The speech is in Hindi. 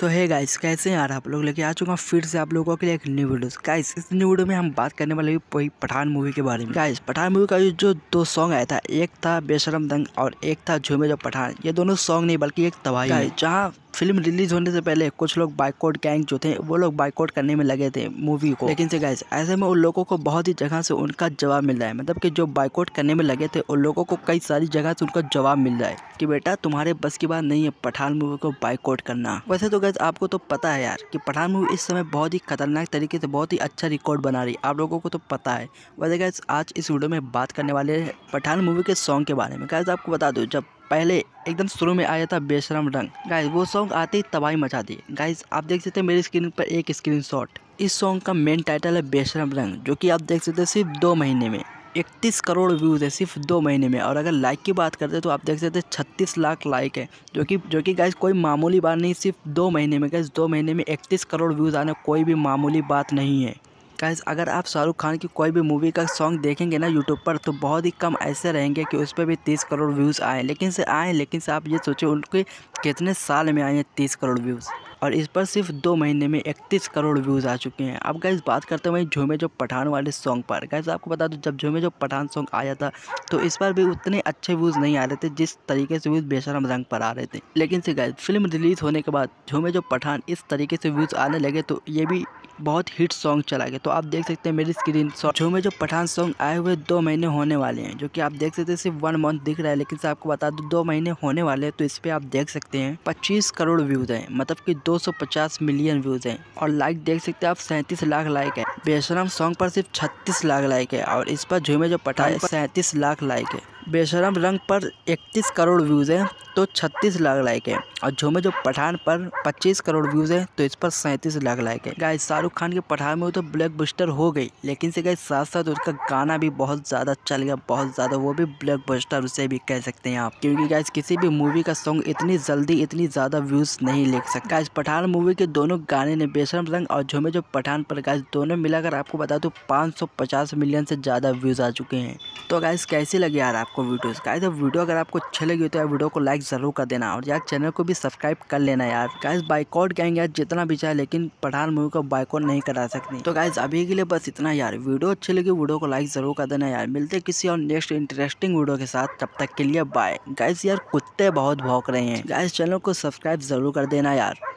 सो है गाइस कैसे हैं यार आप लोग लेके आ चुका हूँ फिर से आप लोगों के लिए एक न्यू वीडियो गाइस इस न्यू वीडियो में हम बात करने वाले वही पठान मूवी के बारे में गाइस पठान मूवी का जो दो सॉन्ग आया था एक था बेशरम दंग और एक था झूमे जो पठान ये दोनों सॉन्ग नहीं बल्कि एक तबाही है जहाँ फिल्म रिलीज होने से पहले कुछ लोग बाइकआउट गैंग जो थे वो लोग बाइकआउट करने में लगे थे मूवी को लेकिन से गाइस ऐसे में उन लोगों को बहुत ही जगह से उनका जवाब मिल रहा है मतलब कि जो बाइकआउट करने में लगे थे उन लोगों को कई सारी जगह से उनका जवाब मिल रहा है कि बेटा तुम्हारे बस की बात नहीं है पठान मूवी को बाइकआउट करना वैसे तो गैस आपको तो पता है यार कि पठान मूवी इस समय बहुत ही खतरनाक तरीके से बहुत ही अच्छा रिकॉर्ड बना रही है आप लोगों को तो पता है वैसे गैस आज इस वीडियो में बात करने वाले पठान मूवी के सॉन्ग के बारे में गैस आपको बता दो जब पहले एकदम शुरू में आया था बेशरम रंग गाइस वो सॉन्ग आते ही तबाही मचा दी गाइस आप देख सकते हैं मेरी स्क्रीन पर एक स्क्रीनशॉट इस सॉन्ग का मेन टाइटल है बेशरम रंग जो कि आप देख सकते हैं सिर्फ दो महीने में इकतीस करोड़ व्यूज़ है सिर्फ दो महीने में और अगर लाइक की बात करते हैं तो आप देख सकते हैं छत्तीस लाख लाइक है जो कि जो कि गैस कोई मामूली बात नहीं सिर्फ दो महीने में गैस दो महीने में इकतीस करोड़ व्यूज़ आना कोई भी मामूली बात नहीं है गैस अगर आप शाहरुख खान की कोई भी मूवी का सॉन्ग देखेंगे ना यूट्यूब पर तो बहुत ही कम ऐसे रहेंगे कि उस पर भी तीस करोड़ व्यूज़ आएँ लेकिन से आएँ लेकिन से आप ये सोचें उनके कितने साल में आए हैं तीस करोड़ व्यूज़ और इस पर सिर्फ दो महीने में इकतीस करोड़ व्यूज़ आ चुके हैं अब गाइज बात करते हैं वहीं झूमे जो पठान वाले सॉन्ग पर गाइज आपको बता दूँ जब झूमे जो पठान सॉन्ग आया था तो इस पर भी उतने अच्छे व्यूज़ नहीं आ रहे थे जिस तरीके से व्यूज़ बेशरम रंग पर आ रहे थे लेकिन से गाइज फिल्म रिलीज़ होने के बाद झूमे जो पठान इस तरीके से व्यूज़ आने लगे तो ये भी बहुत हिट सॉन्ग चला गया तो आप देख सकते हैं मेरी स्क्रीन शॉट झूमे जो पठान सॉन्ग आए हुए दो महीने होने वाले हैं जो कि आप देख सकते हैं सिर्फ वन मंथ दिख रहा है लेकिन से आपको बता दूँ दो महीने होने वाले हैं तो इस पर आप देख सकते सकते हैं 25 करोड़ व्यूज हैं मतलब कि 250 मिलियन व्यूज हैं और लाइक देख सकते हैं आप सैंतीस लाख लाइक है बेशरम सॉन्ग पर सिर्फ छत्तीस लाख लाइक है और इस पर झूमे जो पठान सैंतीस लाख लाइक है बेशरम रंग पर 31 करोड़ व्यूज़ हैं तो 36 लाख लाइक है और झूमे जो पठान पर 25 करोड़ व्यूज़ हैं तो इस पर सैंतीस लाख लाइक है गाय शाहरुख खान के पठान में तो ब्लैक बस्टर हो गई लेकिन से गए साथ साथ उसका गाना भी बहुत ज़्यादा चल गया अच्छा बहुत ज़्यादा वो भी ब्लैक बस्टर उसे भी कह सकते हैं आप क्योंकि गाय किसी भी मूवी का सॉन्ग इतनी जल्दी इतनी ज़्यादा व्यूज़ नहीं ले सकता इस पठान मूवी के दोनों गाने ने बेशरम रंग और झूमे जो पठान पर गाय दोनों मिलाकर आपको बता दो पाँच मिलियन से ज़्यादा व्यूज़ आ चुके हैं तो गाय कैसे लगे यार आपको आपको वीडियोस का तो वीडियो अगर आपको अच्छे लगी हो तो यार वीडियो को लाइक ज़रूर कर देना और यार चैनल को भी सब्सक्राइब कर लेना यार गाइस बाइकआउट कहेंगे यार जितना भी चाहे लेकिन पठान मूवी को बाइकआउट नहीं करा सकती तो गाइज अभी के लिए बस इतना यार वीडियो अच्छी लगी वीडियो को लाइक ज़रूर कर देना यार मिलते किसी और नेक्स्ट इंटरेस्टिंग वीडियो के साथ तब तक के लिए बाय गाइज यार कुत्ते बहुत भौंक रहे हैं गाइज चैनल को सब्सक्राइब ज़रूर कर देना यार